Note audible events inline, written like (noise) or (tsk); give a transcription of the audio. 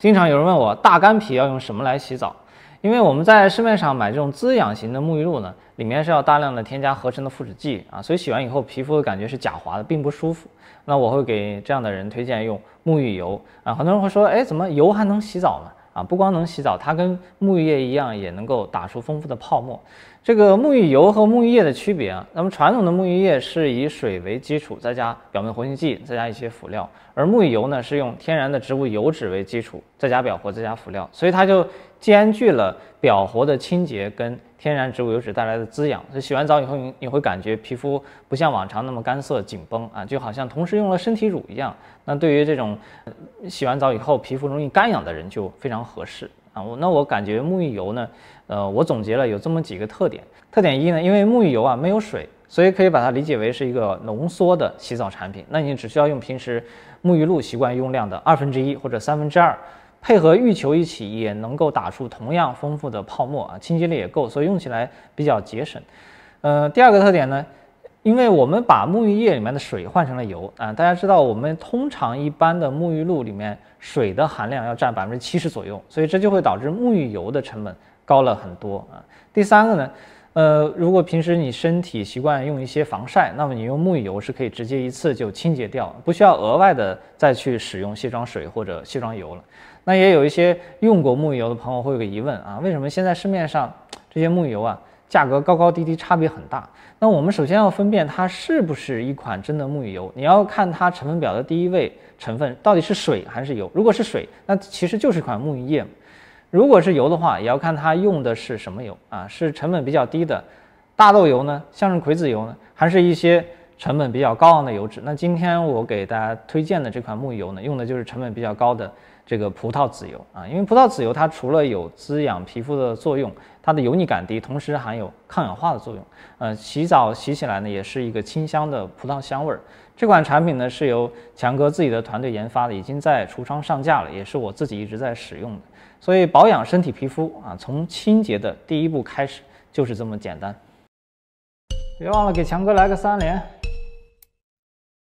经常有人问我，大干皮要用什么来洗澡？因为我们在市面上买这种滋养型的沐浴露呢，里面是要大量的添加合成的赋脂剂啊，所以洗完以后皮肤的感觉是假滑的，并不舒服。那我会给这样的人推荐用沐浴油啊。很多人会说，哎，怎么油还能洗澡呢？啊，不光能洗澡，它跟沐浴液一样，也能够打出丰富的泡沫。这个沐浴油和沐浴液的区别啊，那么传统的沐浴液是以水为基础，再加表面活性剂，再加一些辅料；而沐浴油呢，是用天然的植物油脂为基础，再加表活，再加辅料，所以它就。兼具了表活的清洁跟天然植物油脂带来的滋养，所以洗完澡以后，你你会感觉皮肤不像往常那么干涩紧绷啊，就好像同时用了身体乳一样。那对于这种洗完澡以后皮肤容易干痒的人就非常合适啊。我那我感觉沐浴油呢，呃，我总结了有这么几个特点。特点一呢，因为沐浴油啊没有水，所以可以把它理解为是一个浓缩的洗澡产品。那你只需要用平时沐浴露习惯用量的二分之一或者三分之二。配合浴球一起也能够打出同样丰富的泡沫啊，清洁力也够，所以用起来比较节省。呃，第二个特点呢，因为我们把沐浴液里面的水换成了油啊，大家知道我们通常一般的沐浴露里面水的含量要占百分之七十左右，所以这就会导致沐浴油的成本高了很多啊。第三个呢，呃，如果平时你身体习惯用一些防晒，那么你用沐浴油是可以直接一次就清洁掉，不需要额外的再去使用卸妆水或者卸妆油了。那也有一些用过沐浴油的朋友会有个疑问啊，为什么现在市面上 (tsk) 这些沐浴油啊，价格高高低低，差别很大？那我们首先要分辨它是不是一款真的沐浴油，你要看它成分表的第一位成分到底是水还是油。如果是水，那其实就是一款沐浴液；如果是油的话，也要看它用的是什么油啊，是成本比较低的大豆油呢，向日葵籽油呢，还是一些。成本比较高昂的油脂，那今天我给大家推荐的这款沐浴油呢，用的就是成本比较高的这个葡萄籽油啊，因为葡萄籽油它除了有滋养皮肤的作用，它的油腻感低，同时含有抗氧化的作用，呃，洗澡洗起来呢也是一个清香的葡萄香味儿。这款产品呢是由强哥自己的团队研发的，已经在橱窗上架了，也是我自己一直在使用的。所以保养身体皮肤啊，从清洁的第一步开始就是这么简单。别忘了给强哥来个三连。